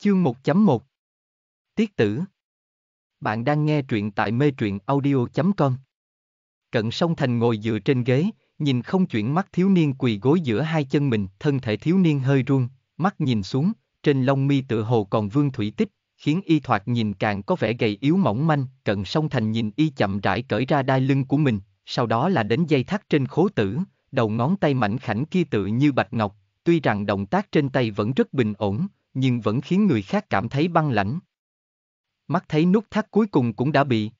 Chương 1.1 Tiết tử Bạn đang nghe truyện tại mê truyện audio.com Cận song thành ngồi dựa trên ghế, nhìn không chuyển mắt thiếu niên quỳ gối giữa hai chân mình, thân thể thiếu niên hơi run, mắt nhìn xuống, trên lông mi tựa hồ còn vương thủy tích, khiến y thoạt nhìn càng có vẻ gầy yếu mỏng manh, cận song thành nhìn y chậm rãi cởi ra đai lưng của mình, sau đó là đến dây thắt trên khố tử, đầu ngón tay mảnh khảnh kia tự như bạch ngọc, tuy rằng động tác trên tay vẫn rất bình ổn, nhưng vẫn khiến người khác cảm thấy băng lãnh. Mắt thấy nút thắt cuối cùng cũng đã bị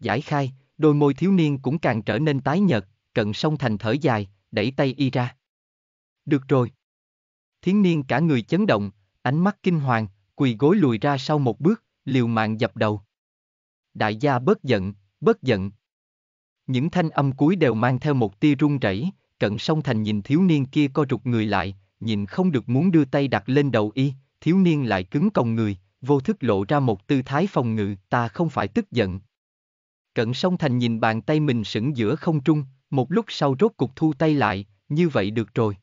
giải khai, đôi môi thiếu niên cũng càng trở nên tái nhợt, cận sông thành thở dài, đẩy tay y ra. Được rồi. thiếu niên cả người chấn động, ánh mắt kinh hoàng, quỳ gối lùi ra sau một bước, liều mạng dập đầu. Đại gia bớt giận, bớt giận. Những thanh âm cuối đều mang theo một tia run rẩy, cận sông thành nhìn thiếu niên kia co rụt người lại, nhìn không được muốn đưa tay đặt lên đầu y, thiếu niên lại cứng còng người, vô thức lộ ra một tư thái phòng ngự, ta không phải tức giận. Cận song thành nhìn bàn tay mình sững giữa không trung, một lúc sau rốt cục thu tay lại, như vậy được rồi.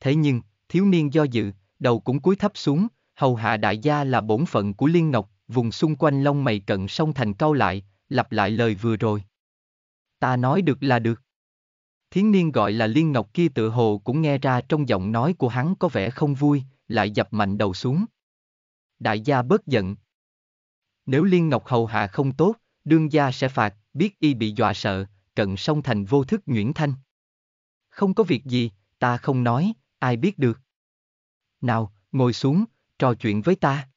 Thế nhưng, thiếu niên do dự, đầu cũng cúi thấp xuống, hầu hạ đại gia là bổn phận của Liên Ngọc, vùng xung quanh lông mày cận song thành cau lại, lặp lại lời vừa rồi. Ta nói được là được. Thiến niên gọi là liên ngọc kia tự hồ cũng nghe ra trong giọng nói của hắn có vẻ không vui, lại dập mạnh đầu xuống. Đại gia bớt giận. Nếu liên ngọc hầu hạ không tốt, đương gia sẽ phạt, biết y bị dọa sợ, cận song thành vô thức nhuyễn thanh. Không có việc gì, ta không nói, ai biết được. Nào, ngồi xuống, trò chuyện với ta.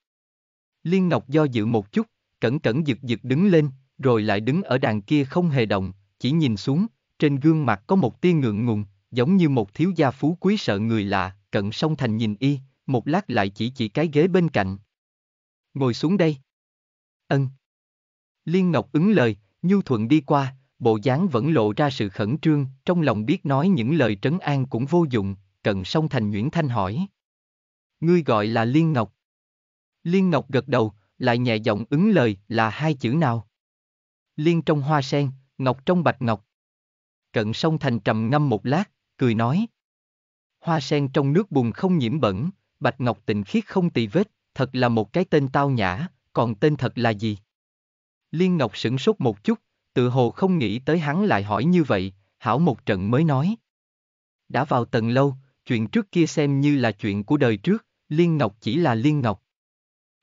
Liên Ngọc do dự một chút, cẩn cẩn giật giật đứng lên, rồi lại đứng ở đàn kia không hề động, chỉ nhìn xuống, trên gương mặt có một tia ngượng ngùng, giống như một thiếu gia phú quý sợ người lạ, cận song thành nhìn y, một lát lại chỉ chỉ cái ghế bên cạnh. Ngồi xuống đây. Ân. Liên Ngọc ứng lời, nhu thuận đi qua, bộ dáng vẫn lộ ra sự khẩn trương, trong lòng biết nói những lời trấn an cũng vô dụng, cận song thành Nguyễn Thanh hỏi. Ngươi gọi là Liên Ngọc. Liên Ngọc gật đầu, lại nhẹ giọng ứng lời là hai chữ nào. Liên trong hoa sen, Ngọc trong bạch Ngọc. Cận sông thành trầm ngâm một lát, cười nói. Hoa sen trong nước bùn không nhiễm bẩn, bạch ngọc tịnh khiết không tì vết, thật là một cái tên tao nhã, còn tên thật là gì? Liên Ngọc sửng sốt một chút, tự hồ không nghĩ tới hắn lại hỏi như vậy, hảo một trận mới nói. Đã vào tầng lâu, chuyện trước kia xem như là chuyện của đời trước, Liên Ngọc chỉ là Liên Ngọc.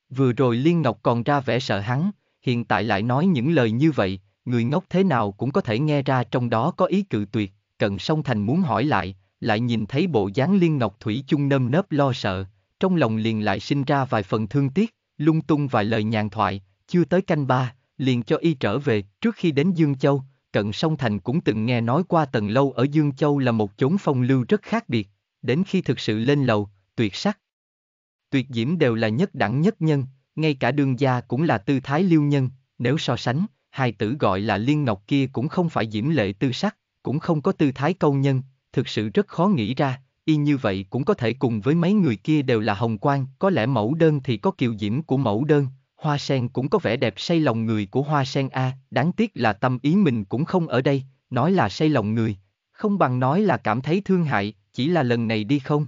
Vừa rồi Liên Ngọc còn ra vẻ sợ hắn, hiện tại lại nói những lời như vậy, người ngốc thế nào cũng có thể nghe ra trong đó có ý cự tuyệt, cận song thành muốn hỏi lại, lại nhìn thấy bộ dáng liên ngọc thủy chung nơm nớp lo sợ, trong lòng liền lại sinh ra vài phần thương tiếc, lung tung vài lời nhàn thoại, chưa tới canh ba, liền cho y trở về, trước khi đến Dương Châu, cận song thành cũng từng nghe nói qua tầng lâu ở Dương Châu là một chốn phong lưu rất khác biệt, đến khi thực sự lên lầu, tuyệt sắc. Tuyệt diễm đều là nhất đẳng nhất nhân, ngay cả đường gia cũng là tư thái lưu nhân, nếu so sánh, hài tử gọi là liên ngọc kia cũng không phải diễm lệ tư sắc, cũng không có tư thái câu nhân, thực sự rất khó nghĩ ra, y như vậy cũng có thể cùng với mấy người kia đều là hồng quang, có lẽ mẫu đơn thì có kiều diễm của mẫu đơn, hoa sen cũng có vẻ đẹp say lòng người của hoa sen A, đáng tiếc là tâm ý mình cũng không ở đây, nói là say lòng người, không bằng nói là cảm thấy thương hại, chỉ là lần này đi không.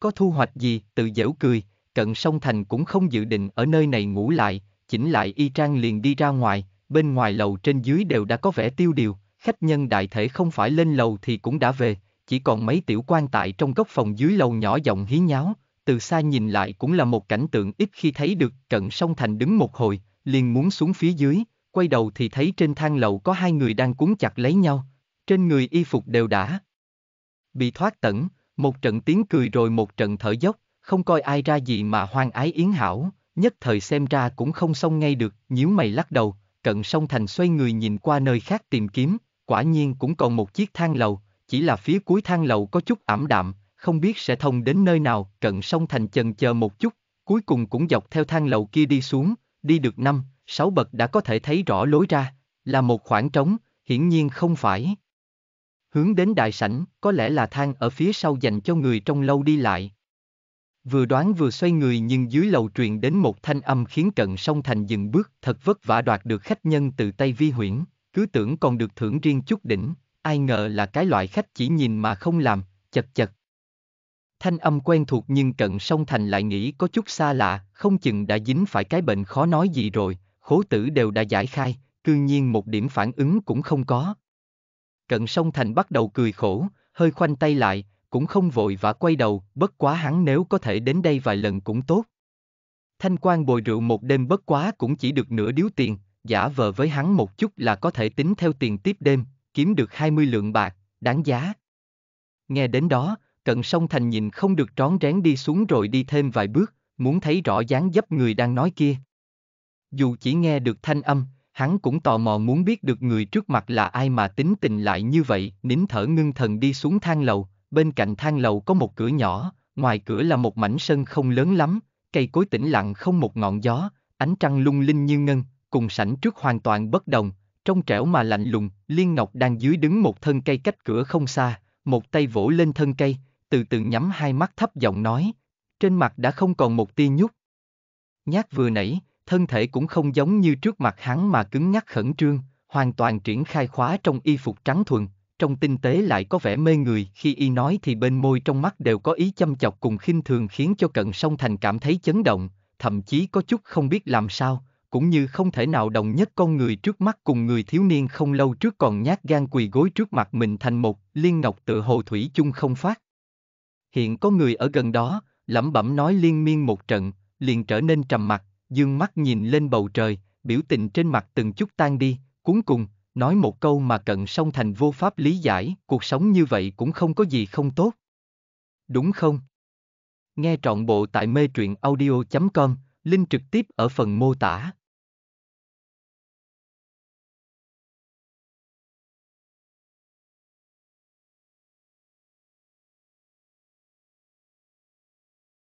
Có thu hoạch gì, tự dễu cười, cận sông thành cũng không dự định ở nơi này ngủ lại, chỉnh lại y trang liền đi ra ngoài, bên ngoài lầu trên dưới đều đã có vẻ tiêu điều, khách nhân đại thể không phải lên lầu thì cũng đã về, chỉ còn mấy tiểu quan tại trong góc phòng dưới lầu nhỏ giọng hí nháo, từ xa nhìn lại cũng là một cảnh tượng ít khi thấy được, cận sông thành đứng một hồi, liền muốn xuống phía dưới, quay đầu thì thấy trên thang lầu có hai người đang cuốn chặt lấy nhau, trên người y phục đều đã bị thoát tẩn, một trận tiếng cười rồi một trận thở dốc, không coi ai ra gì mà hoang ái yến hảo, nhất thời xem ra cũng không xong ngay được, nhíu mày lắc đầu, cận sông thành xoay người nhìn qua nơi khác tìm kiếm, quả nhiên cũng còn một chiếc thang lầu, chỉ là phía cuối thang lầu có chút ẩm đạm, không biết sẽ thông đến nơi nào, cận sông thành chần chờ một chút, cuối cùng cũng dọc theo thang lầu kia đi xuống, đi được năm, sáu bậc đã có thể thấy rõ lối ra, là một khoảng trống, hiển nhiên không phải. Hướng đến đại sảnh, có lẽ là thang ở phía sau dành cho người trong lâu đi lại, Vừa đoán vừa xoay người nhưng dưới lầu truyền đến một thanh âm khiến cận song thành dừng bước, thật vất vả đoạt được khách nhân từ tay vi huyễn, cứ tưởng còn được thưởng riêng chút đỉnh, ai ngờ là cái loại khách chỉ nhìn mà không làm, chật chật. Thanh âm quen thuộc nhưng cận song thành lại nghĩ có chút xa lạ, không chừng đã dính phải cái bệnh khó nói gì rồi, khố tử đều đã giải khai, cư nhiên một điểm phản ứng cũng không có. Cận song thành bắt đầu cười khổ, hơi khoanh tay lại, cũng không vội và quay đầu, bất quá hắn nếu có thể đến đây vài lần cũng tốt. Thanh quan bồi rượu một đêm bất quá cũng chỉ được nửa điếu tiền, giả vờ với hắn một chút là có thể tính theo tiền tiếp đêm, kiếm được 20 lượng bạc, đáng giá. Nghe đến đó, cận sông thành nhìn không được trón rén đi xuống rồi đi thêm vài bước, muốn thấy rõ dáng dấp người đang nói kia. Dù chỉ nghe được thanh âm, hắn cũng tò mò muốn biết được người trước mặt là ai mà tính tình lại như vậy, nín thở ngưng thần đi xuống thang lầu, bên cạnh thang lầu có một cửa nhỏ, ngoài cửa là một mảnh sân không lớn lắm, cây cối tĩnh lặng không một ngọn gió, ánh trăng lung linh như ngân, cùng sảnh trước hoàn toàn bất đồng, trong trẻo mà lạnh lùng, Liên Ngọc đang dưới đứng một thân cây cách cửa không xa, một tay vỗ lên thân cây, từ từ nhắm hai mắt thấp giọng nói, trên mặt đã không còn một tia nhúc. Nhát vừa nãy, thân thể cũng không giống như trước mặt hắn mà cứng nhắc khẩn trương, hoàn toàn triển khai khóa trong y phục trắng thuần, trong tinh tế lại có vẻ mê người, khi y nói thì bên môi trong mắt đều có ý chăm chọc cùng khinh thường khiến cho cận song thành cảm thấy chấn động, thậm chí có chút không biết làm sao, cũng như không thể nào đồng nhất con người trước mắt cùng người thiếu niên không lâu trước còn nhát gan quỳ gối trước mặt mình thành một liên ngọc tự hồ thủy chung không phát. Hiện có người ở gần đó, lẩm bẩm nói liên miên một trận, liền trở nên trầm mặc, dương mắt nhìn lên bầu trời, biểu tình trên mặt từng chút tan đi, cuối cùng, nói một câu mà cận song thành vô pháp lý giải, cuộc sống như vậy cũng không có gì không tốt. Đúng không? Nghe trọn bộ tại mê truyện audio.com, link trực tiếp ở phần mô tả.